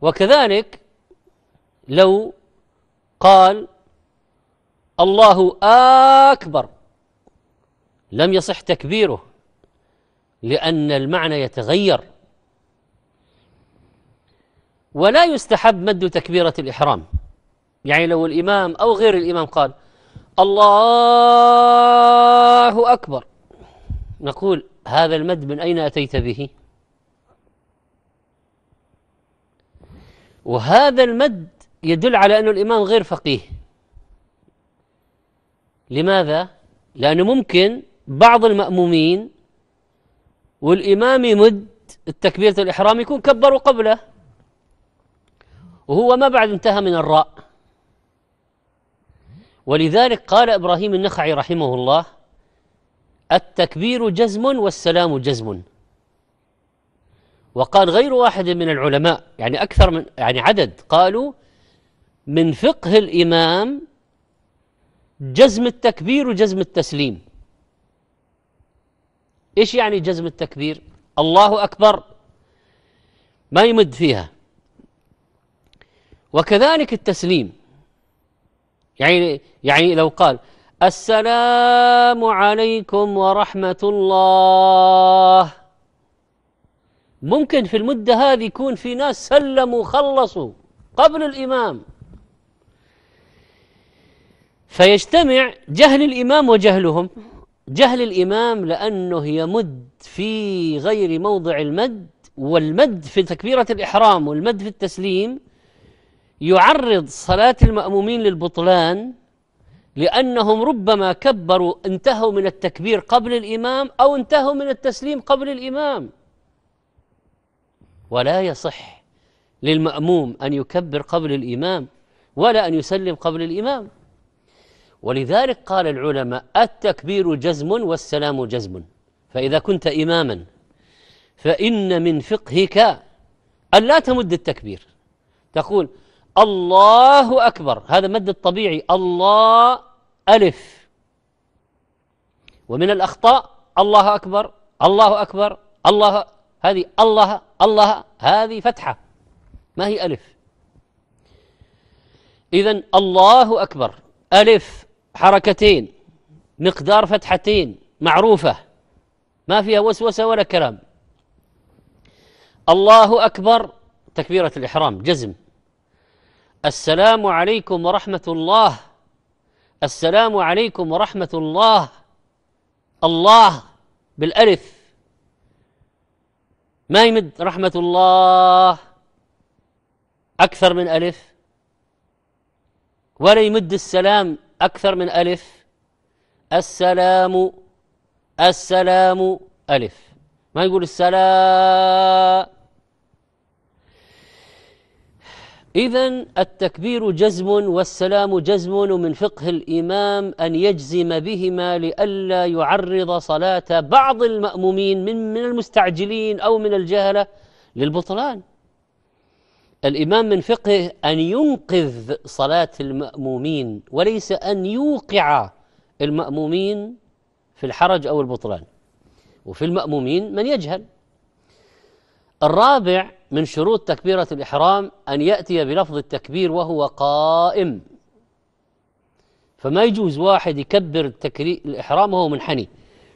وكذلك لو قال الله أكبر لم يصح تكبيره لأن المعنى يتغير ولا يستحب مد تكبيرة الإحرام يعني لو الإمام أو غير الإمام قال الله أكبر نقول هذا المد من أين أتيت به؟ وهذا المد يدل على أن الإمام غير فقيه لماذا؟ لأنه ممكن بعض المأمومين والإمام يمد التكبيرة الإحرام يكون كبر قبله وهو ما بعد انتهى من الراء ولذلك قال إبراهيم النخعي رحمه الله التكبير جزم والسلام جزم وقال غير واحد من العلماء يعني أكثر من يعني عدد قالوا من فقه الإمام جزم التكبير وجزم التسليم إيش يعني جزم التكبير الله أكبر ما يمد فيها وكذلك التسليم يعني يعني لو قال السلام عليكم ورحمة الله ممكن في المدة هذه يكون في ناس سلموا وخلصوا قبل الإمام فيجتمع جهل الإمام وجهلهم جهل الإمام لأنه يمد في غير موضع المد والمد في تكبيرة الإحرام والمد في التسليم يعرض صلاة المأمومين للبطلان لأنهم ربما كبروا انتهوا من التكبير قبل الإمام أو انتهوا من التسليم قبل الإمام ولا يصح للمأموم أن يكبر قبل الإمام ولا أن يسلم قبل الإمام ولذلك قال العلماء التكبير جزم والسلام جزم فإذا كنت إماما فإن من فقهك أن لا تمد التكبير تقول الله أكبر هذا مد الطبيعي الله ألف ومن الأخطاء الله أكبر الله أكبر الله هذه الله الله هذه فتحة ما هي ألف إذا الله أكبر ألف حركتين مقدار فتحتين معروفة ما فيها وسوسة ولا كلام الله أكبر تكبيرة الإحرام جزم السلام عليكم ورحمة الله السلام عليكم ورحمة الله الله بالألف ما يمد رحمة الله أكثر من ألف ولا يمد السلام أكثر من ألف السلام السلام ألف ما يقول السلام إذا التكبير جزم والسلام جزم ومن فقه الإمام أن يجزم بهما لئلا يعرض صلاة بعض المأمومين من من المستعجلين أو من الجهلة للبطلان. الإمام من فقهه أن ينقذ صلاة المأمومين وليس أن يوقع المأمومين في الحرج أو البطلان. وفي المأمومين من يجهل. الرابع من شروط تكبيرة الإحرام أن يأتي بلفظ التكبير وهو قائم فما يجوز واحد يكبر الإحرام وهو منحني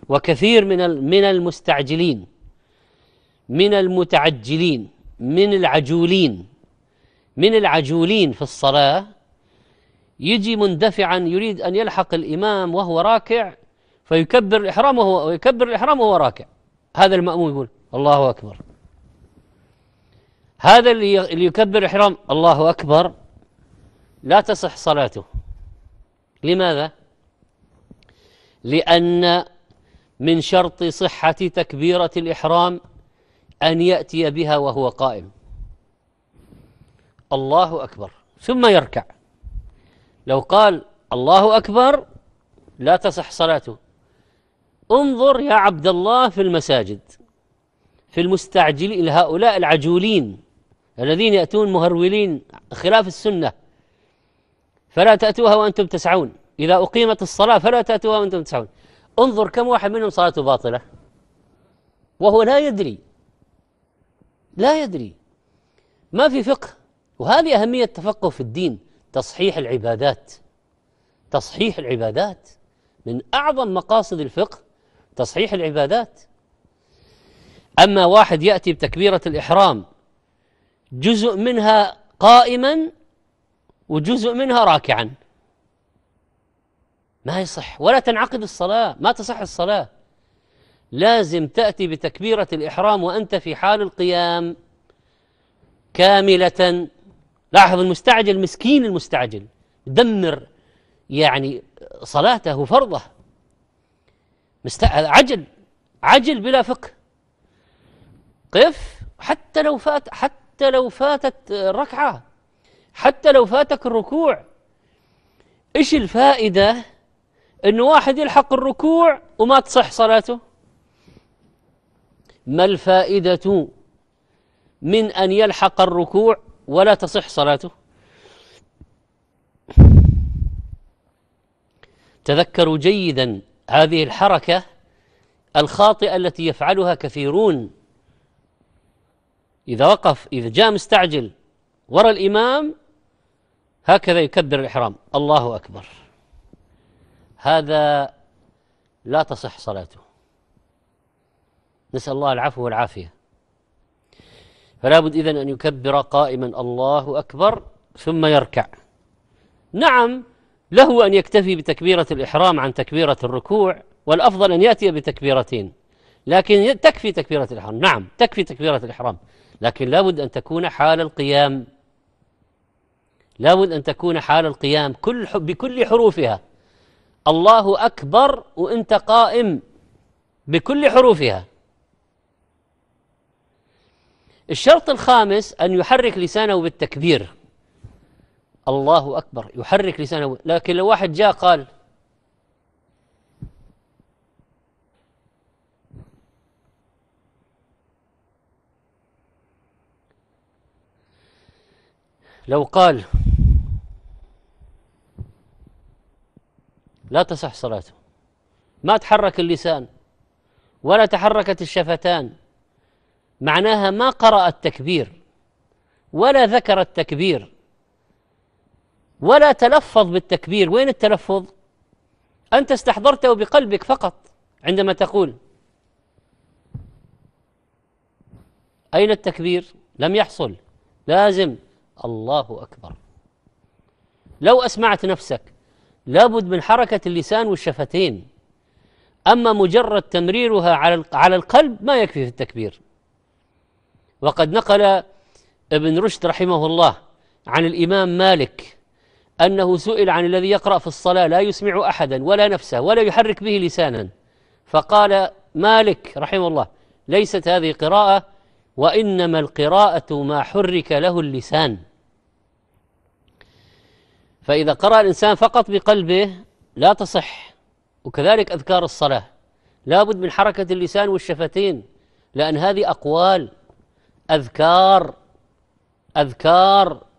وكثير من من المستعجلين من المتعجلين من العجولين من العجولين في الصلاة يجي مندفعا يريد أن يلحق الإمام وهو راكع فيكبر الإحرام وهو يكبر الإحرام وهو راكع هذا المأموم يقول الله أكبر هذا اللي اللي يكبر إحرام الله أكبر لا تصح صلاته لماذا؟ لأن من شرط صحة تكبيرة الإحرام أن يأتي بها وهو قائم الله أكبر ثم يركع لو قال الله أكبر لا تصح صلاته انظر يا عبد الله في المساجد في المستعجلين هؤلاء العجولين الذين يأتون مهرولين خلاف السنة فلا تأتوها وأنتم تسعون إذا أقيمت الصلاة فلا تأتوها وأنتم تسعون انظر كم واحد منهم صلاته باطلة وهو لا يدري لا يدري ما في فقه وهذه أهمية التفقه في الدين تصحيح العبادات تصحيح العبادات من أعظم مقاصد الفقه تصحيح العبادات أما واحد يأتي بتكبيرة الإحرام جزء منها قائما وجزء منها راكعا ما يصح ولا تنعقد الصلاة ما تصح الصلاة لازم تأتي بتكبيرة الإحرام وأنت في حال القيام كاملة لاحظ المستعجل مسكين المستعجل دمر يعني صلاته وفرضه عجل عجل بلا فقه قف حتى لو فات حتى حتى لو فاتت ركعة حتى لو فاتك الركوع إيش الفائدة أنه واحد يلحق الركوع وما تصح صلاته ما الفائدة من أن يلحق الركوع ولا تصح صلاته تذكروا جيدا هذه الحركة الخاطئة التي يفعلها كثيرون إذا وقف إذا جاء مستعجل ورا الإمام هكذا يكبر الإحرام الله أكبر هذا لا تصح صلاته نسأل الله العفو والعافية فلا بد إذن أن يكبر قائما الله أكبر ثم يركع نعم له أن يكتفي بتكبيرة الإحرام عن تكبيرة الركوع والأفضل أن يأتي بتكبيرتين لكن تكفي تكبيرة الإحرام نعم تكفي تكبيرة الإحرام لكن لابد أن تكون حال القيام لابد أن تكون حال القيام كل بكل حروفها الله أكبر وأنت قائم بكل حروفها الشرط الخامس أن يحرك لسانه بالتكبير الله أكبر يحرك لسانه لكن لو واحد جاء قال لو قال لا تصح صلاته ما تحرك اللسان ولا تحركت الشفتان معناها ما قرأ التكبير ولا ذكر التكبير ولا تلفظ بالتكبير وين التلفظ أنت استحضرته بقلبك فقط عندما تقول أين التكبير لم يحصل لازم الله أكبر لو أسمعت نفسك لابد من حركة اللسان والشفتين أما مجرد تمريرها على القلب ما يكفي في التكبير وقد نقل ابن رشد رحمه الله عن الإمام مالك أنه سئل عن الذي يقرأ في الصلاة لا يسمع أحدا ولا نفسه ولا يحرك به لسانا فقال مالك رحمه الله ليست هذه قراءة وإنما القراءة ما حرك له اللسان فإذا قرأ الإنسان فقط بقلبه لا تصح وكذلك أذكار الصلاة لابد من حركة اللسان والشفتين لأن هذه أقوال أذكار أذكار